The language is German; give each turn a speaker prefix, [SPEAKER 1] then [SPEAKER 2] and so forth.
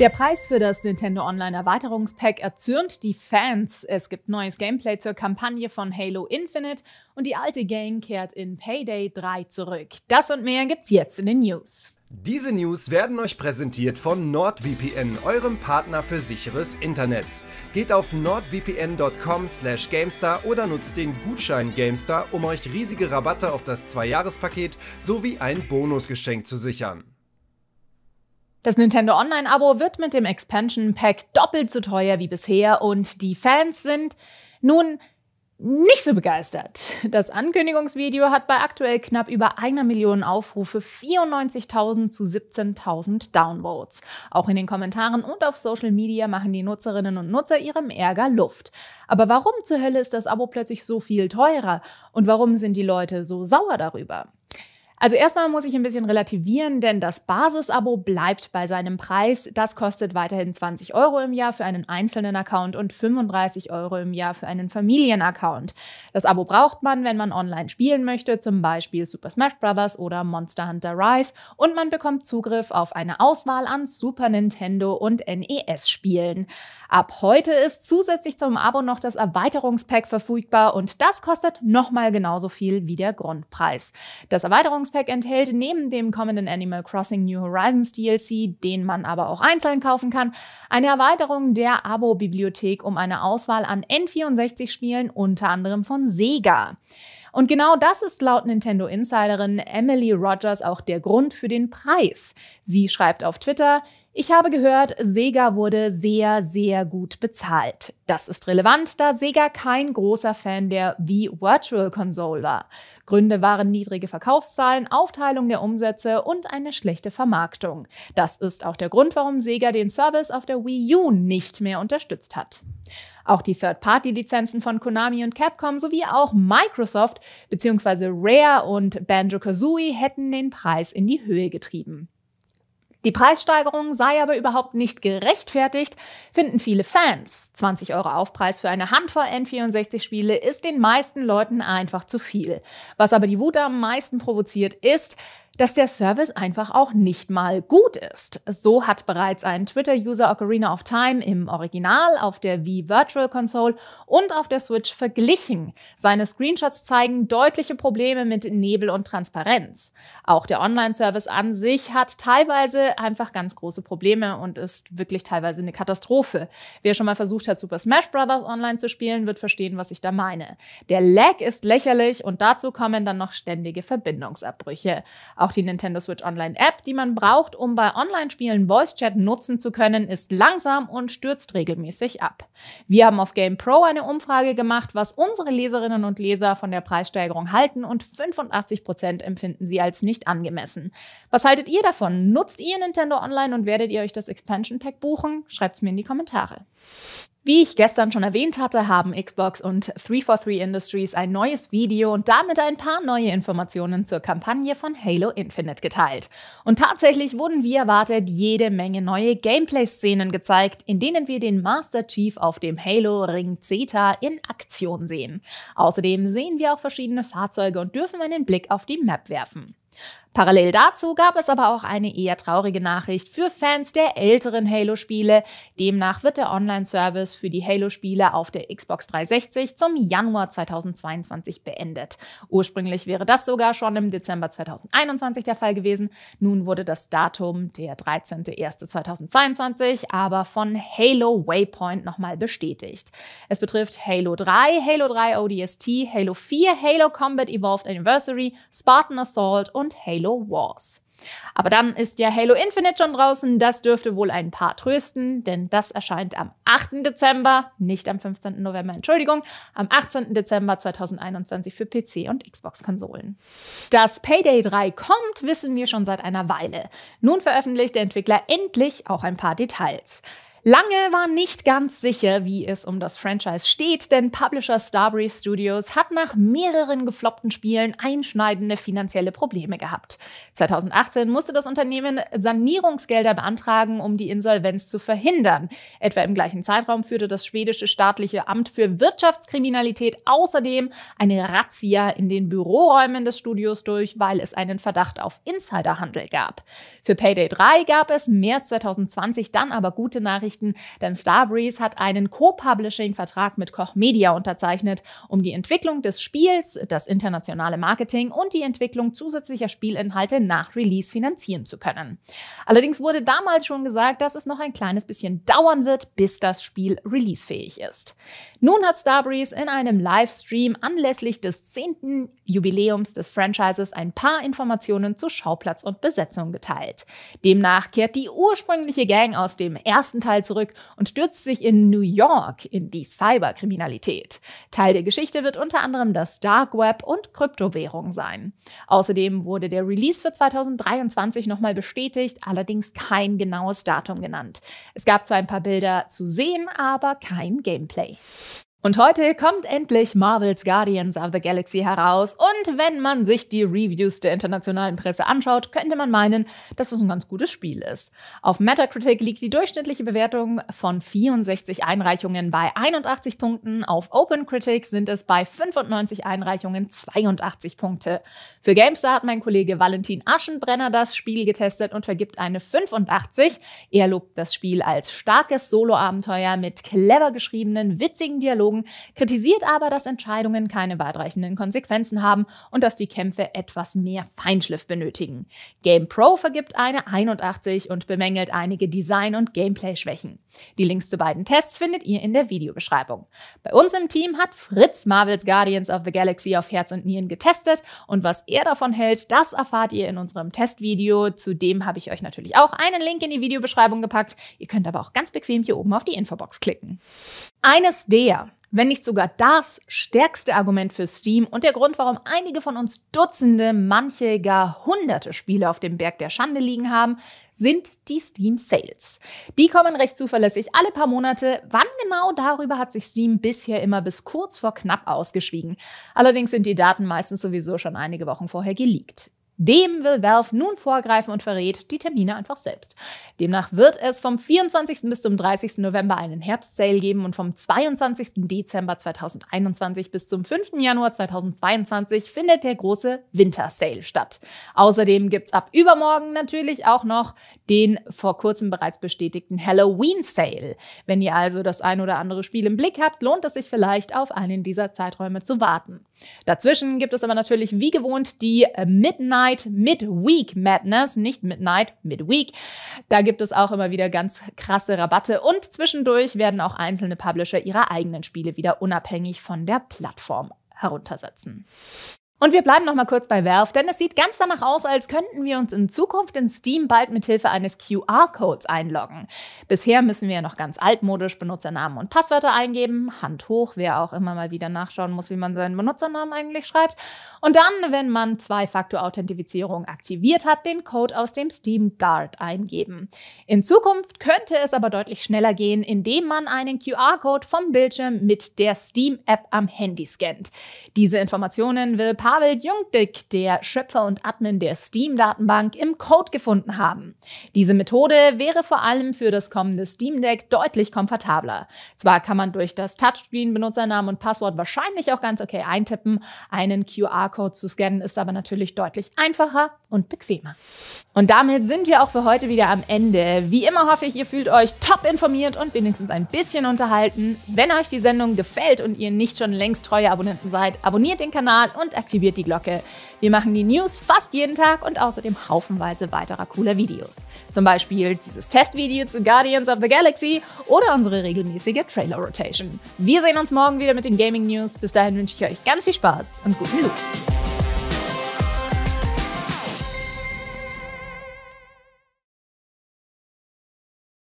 [SPEAKER 1] Der Preis für das Nintendo Online Erweiterungspack erzürnt die Fans. Es gibt neues Gameplay zur Kampagne von Halo Infinite und die alte Gang kehrt in Payday 3 zurück. Das und mehr gibt's jetzt in den News. Diese News werden euch präsentiert von NordVPN, eurem Partner für sicheres Internet. Geht auf nordvpn.com/gamestar oder nutzt den Gutschein Gamestar, um euch riesige Rabatte auf das Zwei-Jahres-Paket sowie ein Bonusgeschenk zu sichern. Das Nintendo Online-Abo wird mit dem Expansion Pack doppelt so teuer wie bisher und die Fans sind nun nicht so begeistert. Das Ankündigungsvideo hat bei aktuell knapp über einer Million Aufrufe 94.000 zu 17.000 Downvotes. Auch in den Kommentaren und auf Social Media machen die Nutzerinnen und Nutzer ihrem Ärger Luft. Aber warum zur Hölle ist das Abo plötzlich so viel teurer? Und warum sind die Leute so sauer darüber? Also erstmal muss ich ein bisschen relativieren, denn das Basisabo bleibt bei seinem Preis. Das kostet weiterhin 20 Euro im Jahr für einen einzelnen Account und 35 Euro im Jahr für einen Familienaccount. Das Abo braucht man, wenn man online spielen möchte, zum Beispiel Super Smash Bros. oder Monster Hunter Rise. Und man bekommt Zugriff auf eine Auswahl an Super Nintendo und NES-Spielen. Ab heute ist zusätzlich zum Abo noch das Erweiterungspack verfügbar und das kostet nochmal genauso viel wie der Grundpreis. Das Erweiterungspack Erfahrungspack enthält neben dem kommenden Animal Crossing New Horizons DLC, den man aber auch einzeln kaufen kann, eine Erweiterung der Abo-Bibliothek um eine Auswahl an N64-Spielen, unter anderem von Sega. Und genau das ist laut Nintendo Insiderin Emily Rogers auch der Grund für den Preis. Sie schreibt auf Twitter, ich habe gehört, Sega wurde sehr, sehr gut bezahlt. Das ist relevant, da Sega kein großer Fan der Wii Virtual Console war. Gründe waren niedrige Verkaufszahlen, Aufteilung der Umsätze und eine schlechte Vermarktung. Das ist auch der Grund, warum Sega den Service auf der Wii U nicht mehr unterstützt hat. Auch die Third-Party-Lizenzen von Konami und Capcom sowie auch Microsoft bzw. Rare und Banjo-Kazooie hätten den Preis in die Höhe getrieben. Die Preissteigerung sei aber überhaupt nicht gerechtfertigt, finden viele Fans. 20 Euro Aufpreis für eine Handvoll N64-Spiele ist den meisten Leuten einfach zu viel. Was aber die Wut am meisten provoziert ist, dass der Service einfach auch nicht mal gut ist. So hat bereits ein Twitter-User Ocarina of Time im Original auf der Wii Virtual Console und auf der Switch verglichen. Seine Screenshots zeigen deutliche Probleme mit Nebel und Transparenz. Auch der Online-Service an sich hat teilweise einfach ganz große Probleme und ist wirklich teilweise eine Katastrophe. Wer schon mal versucht hat, Super Smash Bros. online zu spielen, wird verstehen, was ich da meine. Der Lag ist lächerlich und dazu kommen dann noch ständige Verbindungsabbrüche. Auch die Nintendo Switch Online App, die man braucht, um bei Online-Spielen Voice Chat nutzen zu können, ist langsam und stürzt regelmäßig ab. Wir haben auf Game Pro eine Umfrage gemacht, was unsere Leserinnen und Leser von der Preissteigerung halten und 85 empfinden sie als nicht angemessen. Was haltet ihr davon? Nutzt ihr Nintendo Online und werdet ihr euch das Expansion Pack buchen? Schreibt es mir in die Kommentare. Wie ich gestern schon erwähnt hatte, haben Xbox und 343 Industries ein neues Video und damit ein paar neue Informationen zur Kampagne von Halo Infinite geteilt. Und tatsächlich wurden wie erwartet jede Menge neue Gameplay-Szenen gezeigt, in denen wir den Master Chief auf dem Halo-Ring Zeta in Aktion sehen. Außerdem sehen wir auch verschiedene Fahrzeuge und dürfen einen Blick auf die Map werfen. Parallel dazu gab es aber auch eine eher traurige Nachricht für Fans der älteren Halo-Spiele. Demnach wird der Online-Service für die Halo-Spiele auf der Xbox 360 zum Januar 2022 beendet. Ursprünglich wäre das sogar schon im Dezember 2021 der Fall gewesen. Nun wurde das Datum der 13.01.2022 aber von Halo Waypoint nochmal bestätigt. Es betrifft Halo 3, Halo 3 ODST, Halo 4, Halo Combat Evolved Anniversary, Spartan Assault und Halo Halo Wars. Aber dann ist ja Halo Infinite schon draußen, das dürfte wohl ein paar trösten, denn das erscheint am 8. Dezember, nicht am 15. November, Entschuldigung, am 18. Dezember 2021 für PC und Xbox-Konsolen. Dass Payday 3 kommt, wissen wir schon seit einer Weile. Nun veröffentlicht der Entwickler endlich auch ein paar Details. Lange war nicht ganz sicher, wie es um das Franchise steht, denn Publisher Starbreeze Studios hat nach mehreren gefloppten Spielen einschneidende finanzielle Probleme gehabt. 2018 musste das Unternehmen Sanierungsgelder beantragen, um die Insolvenz zu verhindern. Etwa im gleichen Zeitraum führte das schwedische staatliche Amt für Wirtschaftskriminalität außerdem eine Razzia in den Büroräumen des Studios durch, weil es einen Verdacht auf Insiderhandel gab. Für Payday 3 gab es März 2020 dann aber gute Nachrichten Nachrichten, denn Starbreeze hat einen Co-Publishing-Vertrag mit Koch Media unterzeichnet, um die Entwicklung des Spiels, das internationale Marketing und die Entwicklung zusätzlicher Spielinhalte nach Release finanzieren zu können. Allerdings wurde damals schon gesagt, dass es noch ein kleines bisschen dauern wird, bis das Spiel releasefähig ist. Nun hat Starbreeze in einem Livestream anlässlich des 10. Jubiläums des Franchises ein paar Informationen zu Schauplatz und Besetzung geteilt. Demnach kehrt die ursprüngliche Gang aus dem ersten Teil zurück und stürzt sich in New York in die Cyberkriminalität. Teil der Geschichte wird unter anderem das Dark Web und Kryptowährung sein. Außerdem wurde der Release für 2023 nochmal bestätigt, allerdings kein genaues Datum genannt. Es gab zwar ein paar Bilder zu sehen, aber kein Gameplay. Und heute kommt endlich Marvels Guardians of the Galaxy heraus. Und wenn man sich die Reviews der internationalen Presse anschaut, könnte man meinen, dass es ein ganz gutes Spiel ist. Auf Metacritic liegt die durchschnittliche Bewertung von 64 Einreichungen bei 81 Punkten. Auf OpenCritic sind es bei 95 Einreichungen 82 Punkte. Für GameStar hat mein Kollege Valentin Aschenbrenner das Spiel getestet und vergibt eine 85. Er lobt das Spiel als starkes Solo-Abenteuer mit clever geschriebenen, witzigen Dialogen gezogen, kritisiert aber, dass Entscheidungen keine weitreichenden Konsequenzen haben und dass die Kämpfe etwas mehr Feinschliff benötigen. GamePro vergibt eine 81 und bemängelt einige Design- und Gameplay-Schwächen. Die Links zu beiden Tests findet ihr in der Videobeschreibung. Bei uns im Team hat Fritz Marvels Guardians of the Galaxy auf Herz und Nieren getestet und was er davon hält, das erfahrt ihr in unserem Testvideo. Zudem habe ich euch natürlich auch einen Link in die Videobeschreibung gepackt. Ihr könnt aber auch ganz bequem hier oben auf die Infobox klicken. Eines der wenn nicht sogar das stärkste Argument für Steam und der Grund, warum einige von uns Dutzende, manche gar hunderte Spiele auf dem Berg der Schande liegen haben, sind die Steam Sales. Die kommen recht zuverlässig alle paar Monate. Wann genau darüber hat sich Steam bisher immer bis kurz vor knapp ausgeschwiegen. Allerdings sind die Daten meistens sowieso schon einige Wochen vorher geleakt. Dem will Valve nun vorgreifen und verrät die Termine einfach selbst. Demnach wird es vom 24. bis zum 30. November einen Herbst-Sale geben und vom 22. Dezember 2021 bis zum 5. Januar 2022 findet der große Winter-Sale statt. Außerdem gibt es ab übermorgen natürlich auch noch den vor kurzem bereits bestätigten Halloween Sale. Wenn ihr also das ein oder andere Spiel im Blick habt, lohnt es sich vielleicht auf einen dieser Zeiträume zu warten. Dazwischen gibt es aber natürlich wie gewohnt die Midnight Midnight Midweek Madness, nicht Midnight Midweek. Da gibt es auch immer wieder ganz krasse Rabatte und zwischendurch werden auch einzelne Publisher ihre eigenen Spiele wieder unabhängig von der Plattform heruntersetzen. Und wir bleiben noch mal kurz bei Valve, denn es sieht ganz danach aus, als könnten wir uns in Zukunft in Steam bald mit Hilfe eines QR-Codes einloggen. Bisher müssen wir noch ganz altmodisch Benutzernamen und Passwörter eingeben, Hand hoch, wer auch immer mal wieder nachschauen muss, wie man seinen Benutzernamen eigentlich schreibt. Und dann, wenn man Zwei-Faktor-Authentifizierung aktiviert hat, den Code aus dem Steam Guard eingeben. In Zukunft könnte es aber deutlich schneller gehen, indem man einen QR-Code vom Bildschirm mit der Steam-App am Handy scannt. Diese Informationen will Paar Pavel Jungdick, der Schöpfer und Admin der Steam-Datenbank, im Code gefunden haben. Diese Methode wäre vor allem für das kommende Steam Deck deutlich komfortabler. Zwar kann man durch das Touchscreen Benutzernamen und Passwort wahrscheinlich auch ganz okay eintippen, einen QR-Code zu scannen ist aber natürlich deutlich einfacher und bequemer. Und damit sind wir auch für heute wieder am Ende. Wie immer hoffe ich, ihr fühlt euch top informiert und wenigstens ein bisschen unterhalten. Wenn euch die Sendung gefällt und ihr nicht schon längst treue Abonnenten seid, abonniert den Kanal und aktiviert aktiviert die Glocke. Wir machen die News fast jeden Tag und außerdem haufenweise weiterer cooler Videos. Zum Beispiel dieses Testvideo zu Guardians of the Galaxy oder unsere regelmäßige Trailer-Rotation. Wir sehen uns morgen wieder mit den Gaming News. Bis dahin wünsche ich euch ganz viel Spaß und guten Loot.